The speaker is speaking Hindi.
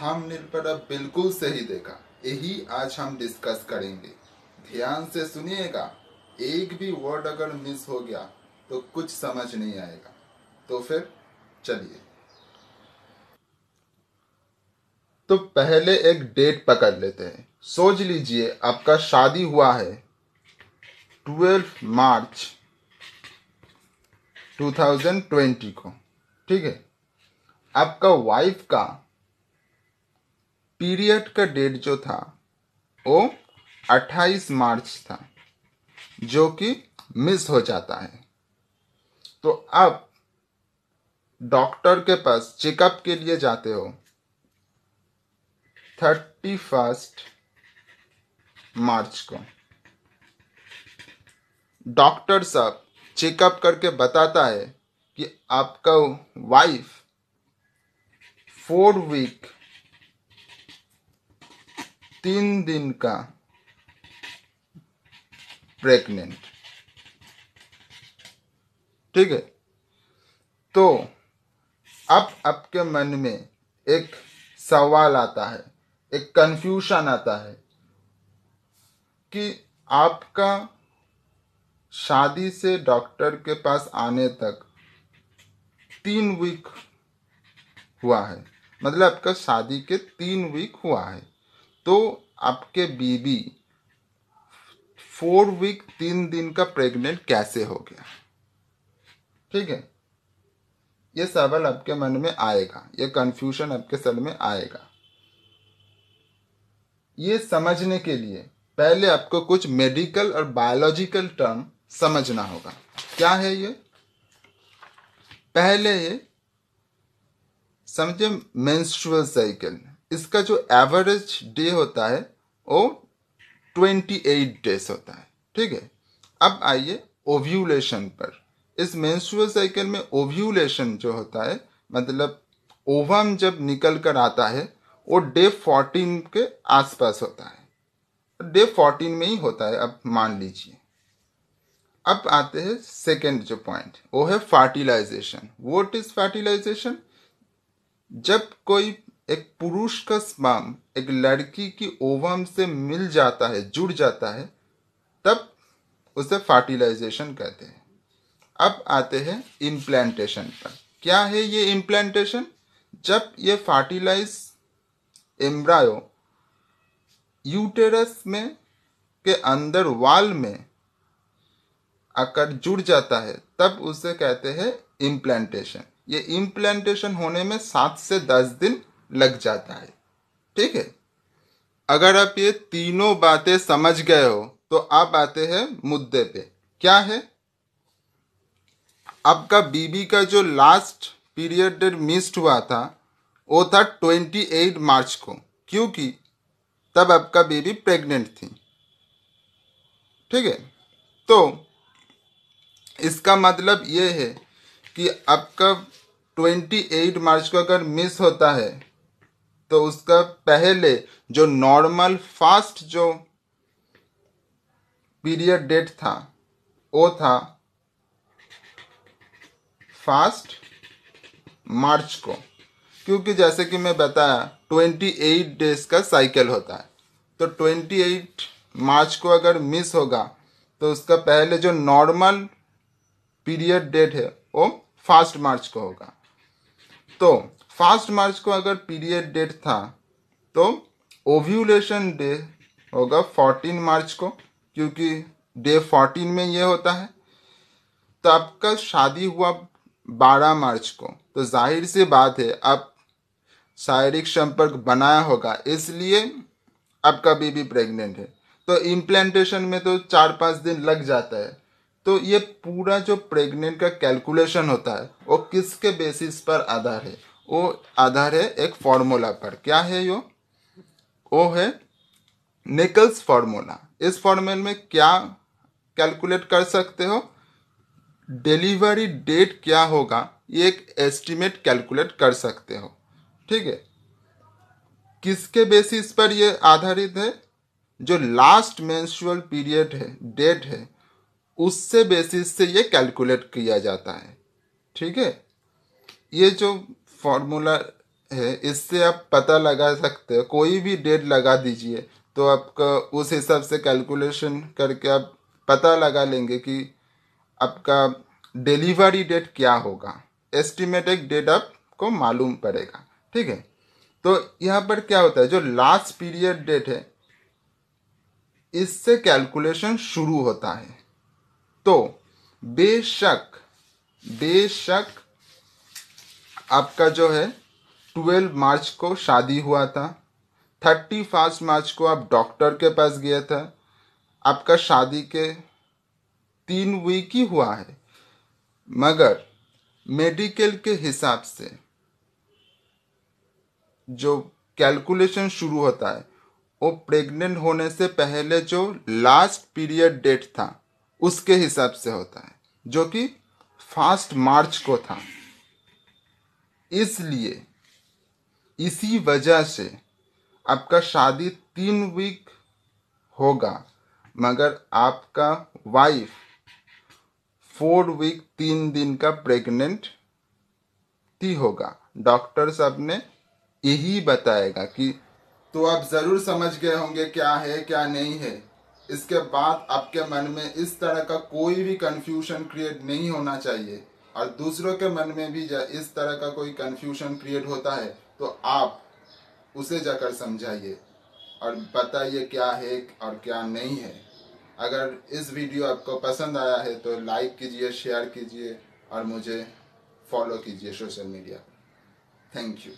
थंबनेल पर अब बिल्कुल सही देखा यही आज हम डिस्कस करेंगे ध्यान से सुनिएगा एक भी वर्ड अगर मिस हो गया तो कुछ समझ नहीं आएगा तो फिर चलिए तो पहले एक डेट पकड़ लेते हैं सोच लीजिए आपका शादी हुआ है 12 मार्च 2020 को ठीक है आपका वाइफ का पीरियड का डेट जो था वो 28 मार्च था जो कि मिस हो जाता है तो आप डॉक्टर के पास चेकअप के लिए जाते हो थर्टी फर्स्ट मार्च को डॉक्टर साहब चेकअप करके बताता है कि आपका वाइफ फोर वीक तीन दिन का प्रेग्नेंट ठीक है तो अब आपके मन में एक सवाल आता है एक कंफ्यूशन आता है कि आपका शादी से डॉक्टर के पास आने तक तीन वीक हुआ है मतलब आपका शादी के तीन वीक हुआ है तो आपके बीबी फोर वीक तीन दिन का प्रेग्नेंट कैसे हो गया ठीक है ये सवाल आपके मन में आएगा ये कंफ्यूजन आपके सर में आएगा ये समझने के लिए पहले आपको कुछ मेडिकल और बायोलॉजिकल टर्म समझना होगा क्या है ये पहले ये समझे मेंस्ट्रुअल साइकिल इसका जो एवरेज डे होता है वो ट्वेंटी एट डेज होता है ठीक है अब आइए ओव्यूलेशन पर इस मेंस्ट्रुअल साइकिल में ओव्यूलेशन जो होता है मतलब ओवम जब निकल कर आता है वो डे फोर्टीन के आसपास होता है डे फोर्टीन में ही होता है अब मान लीजिए अब आते हैं सेकेंड जो पॉइंट वो है फर्टिलाइजेशन वॉट इज फर्टिलाइजेशन जब कोई एक पुरुष का स्पाम एक लड़की की ओवम से मिल जाता है जुड़ जाता है तब उसे फर्टिलाइजेशन कहते हैं अब आते हैं इम्प्लांटेशन पर क्या है ये इम्प्लांटेशन जब ये फर्टिलाइज एम्ब्रायो यूटेरस में के अंदर वाल में आकर जुड़ जाता है तब उसे कहते हैं इम्प्लांटेशन ये इम्प्लांटेशन होने में सात से दस दिन लग जाता है ठीक है अगर आप ये तीनों बातें समझ गए हो तो आप आते हैं मुद्दे पे क्या है आपका बीबी का जो लास्ट पीरियड मिस्ड हुआ था वो था 28 मार्च को क्योंकि तब आपका बेबी प्रेग्नेंट थी ठीक है तो इसका मतलब ये है कि आपका 28 मार्च को अगर मिस होता है तो उसका पहले जो नॉर्मल फास्ट जो पीरियड डेट था वो था फास्ट मार्च को क्योंकि जैसे कि मैं बताया ट्वेंटी एट डेज का साइकिल होता है तो ट्वेंटी एट मार्च को अगर मिस होगा तो उसका पहले जो नॉर्मल पीरियड डेट है वो फास्ट मार्च को होगा तो फर्स्ट मार्च को अगर पीरियड डेट था तो ओव्यूलेशन डे होगा फोर्टीन मार्च को क्योंकि डे फोर्टीन में ये होता है तो आपका शादी हुआ बारह मार्च को तो जाहिर सी बात है आप शारीरिक संपर्क बनाया होगा इसलिए आपका बेबी प्रेग्नेंट है तो इम्प्लांटेशन में तो चार पाँच दिन लग जाता है तो ये पूरा जो प्रेग्नेंट का कैलकुलेशन होता है वो किसके बेसिस पर आधार है वो आधार है एक फॉर्मूला पर क्या है यो वो है निकल्स फॉर्मूला इस फॉर्मूल में क्या कैलकुलेट कर सकते हो डिलीवरी डेट क्या होगा ये एक एस्टिमेट कैलकुलेट कर सकते हो ठीक है किसके बेसिस पर ये आधारित है जो लास्ट मेंस्ट्रुअल पीरियड है डेट है उससे बेसिस से ये कैलकुलेट किया जाता है ठीक है ये जो फॉर्मूला है इससे आप पता लगा सकते हो कोई भी डेट लगा दीजिए तो आपका उस हिसाब से कैलकुलेशन करके आप पता लगा लेंगे कि आपका डिलीवरी डेट क्या होगा एस्टिमेटेड डेट आपको मालूम पड़ेगा ठीक है तो यहाँ पर क्या होता है जो लास्ट पीरियड डेट है इससे कैलकुलेशन शुरू होता है तो बेशक बेशक आपका जो है ट्वेल्व मार्च को शादी हुआ था थर्टी फर्स्ट मार्च को आप डॉक्टर के पास गया था आपका शादी के तीन वीक ही हुआ है मगर मेडिकल के हिसाब से जो कैलकुलेशन शुरू होता है वो प्रेग्नेंट होने से पहले जो लास्ट पीरियड डेट था उसके हिसाब से होता है जो कि फर्स्ट मार्च को था इसलिए इसी वजह से आपका शादी तीन वीक होगा मगर आपका वाइफ फोर वीक तीन दिन का प्रेग्नेंट थी होगा डॉक्टर साहब ने यही बताएगा कि तो आप ज़रूर समझ गए होंगे क्या है क्या नहीं है इसके बाद आपके मन में इस तरह का कोई भी कंफ्यूजन क्रिएट नहीं होना चाहिए और दूसरों के मन में भी इस तरह का कोई कन्फ्यूजन क्रिएट होता है तो आप उसे जाकर समझाइए और बताइए क्या है और क्या नहीं है अगर इस वीडियो आपको पसंद आया है तो लाइक कीजिए शेयर कीजिए और मुझे फॉलो कीजिए सोशल मीडिया थैंक यू